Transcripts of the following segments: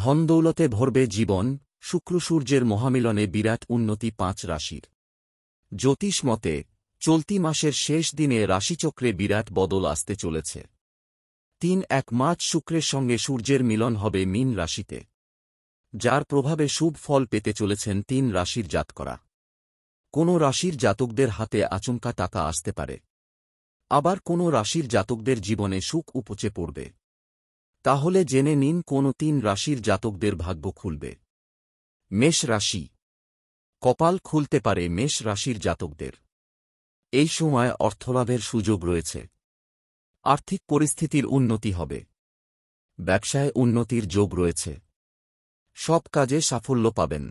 ধনদৌলতে ভরবে জীবন শুক্র সূর্যের মহামিলনে বিরাট উন্নতি পাঁচ রাশির জ্যোতিষ মতে চলতি মাসের শেষ দিনে রাশিচক্রে বিরাট বদল আসতে চলেছে তিন এক মার্চ শুক্রের সঙ্গে সূর্যের মিলন হবে মিন রাশিতে যার প্রভাবে শুভ ফল পেতে চলেছেন তিন রাশির জাতকরা কোনো রাশির জাতকদের হাতে আচমকা টাকা আসতে পারে আবার কোনো রাশির জাতকদের জীবনে সুখ উপচে পড়বে তাহলে জেনে নিন কোন তিন রাশির জাতকদের ভাগ্য খুলবে মেষ রাশি কপাল খুলতে পারে মেষ রাশির জাতকদের এই সময় অর্থলাভের সুযোগ রয়েছে আর্থিক পরিস্থিতির উন্নতি হবে ব্যবসায় উন্নতির যোগ রয়েছে সব কাজে সাফল্য পাবেন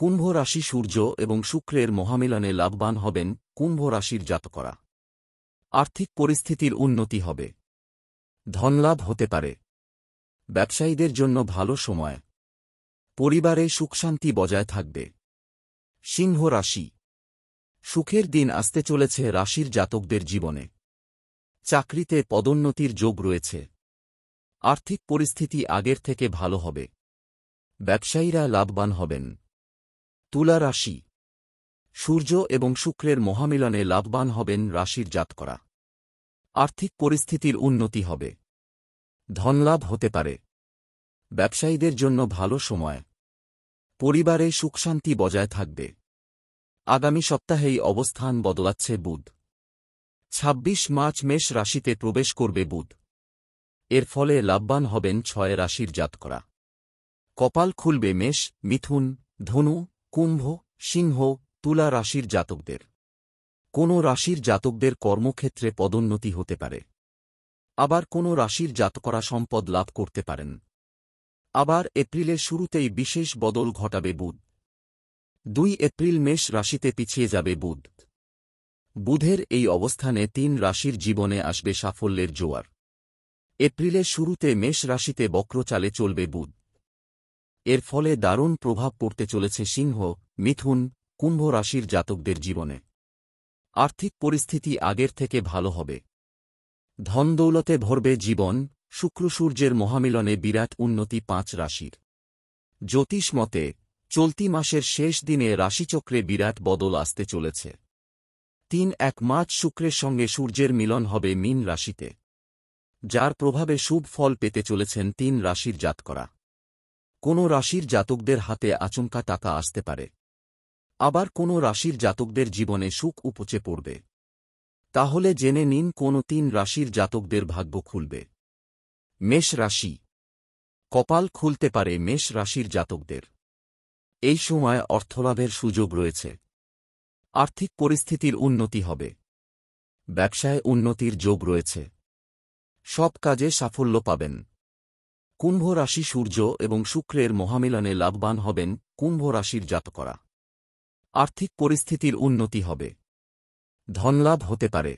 কুম্ভ রাশি সূর্য এবং শুক্রের মহামিলনে লাভবান হবেন কুম্ভ রাশির জাতকরা আর্থিক পরিস্থিতির উন্নতি হবে ধনলাভ হতে পারে ব্যবসায়ীদের জন্য ভালো সময় পরিবারে সুখশান্তি বজায় থাকবে সিংহ রাশি সুখের দিন আসতে চলেছে রাশির জাতকদের জীবনে চাকরিতে পদোন্নতির যোগ রয়েছে আর্থিক পরিস্থিতি আগের থেকে ভালো হবে ব্যবসায়ীরা লাভবান হবেন তুলা রাশি সূর্য এবং শুক্রের মহামিলনে লাভবান হবেন রাশির জাতকরা আর্থিক পরিস্থিতির উন্নতি হবে ধনলাভ হতে পারে ব্যবসায়ীদের জন্য ভালো সময় পরিবারে সুখশান্তি বজায় থাকবে আগামী সপ্তাহেই অবস্থান বদলাচ্ছে বুধ ২৬ মার্চ মেষ রাশিতে প্রবেশ করবে বুধ এর ফলে লাভবান হবেন ছয় রাশির জাতকরা কপাল খুলবে মেষ মিথুন ধনু কুম্ভ সিংহ তুলা রাশির জাতকদের কোনো রাশির জাতকদের কর্মক্ষেত্রে পদোন্নতি হতে পারে আবার কোনো রাশির জাতকরা সম্পদ লাভ করতে পারেন আবার এপ্রিলের শুরুতেই বিশেষ বদল ঘটাবে বুধ দুই এপ্রিল মেষ রাশিতে পিছিয়ে যাবে বুধ বুধের এই অবস্থানে তিন রাশির জীবনে আসবে সাফল্যের জোয়ার এপ্রিলের শুরুতে মেষ রাশিতে বক্রচালে চলবে বুধ এর ফলে দারুণ প্রভাব পড়তে চলেছে সিংহ মিথুন কুম্ভ রাশির জাতকদের জীবনে আর্থিক পরিস্থিতি আগের থেকে ভালো হবে ধনদৌলতে ভরবে জীবন শুক্র সূর্যের মহামিলনে বিরাট উন্নতি পাঁচ রাশির জ্যোতিষ মতে চলতি মাসের শেষ দিনে রাশিচক্রে বিরাট বদল আসতে চলেছে তিন এক মার্চ শুক্রের সঙ্গে সূর্যের মিলন হবে মিন রাশিতে যার প্রভাবে শুভ ফল পেতে চলেছেন তিন রাশির জাতকরা কোনো রাশির জাতকদের হাতে আচমকা টাকা আসতে পারে আবার কোনো রাশির জাতকদের জীবনে সুখ উপচে পড়বে তাহলে জেনে নিন কোন তিন রাশির জাতকদের ভাগ্য খুলবে মেষ রাশি কপাল খুলতে পারে মেষ রাশির জাতকদের এই সময় অর্থলাভের সুযোগ রয়েছে আর্থিক পরিস্থিতির উন্নতি হবে ব্যবসায় উন্নতির যোগ রয়েছে সব কাজে সাফল্য পাবেন কুম্ভ রাশি সূর্য এবং শুক্রের মহামিলনে লাভবান হবেন কুম্ভ রাশির জাতকরা আর্থিক পরিস্থিতির উন্নতি হবে ধনলাভ হতে পারে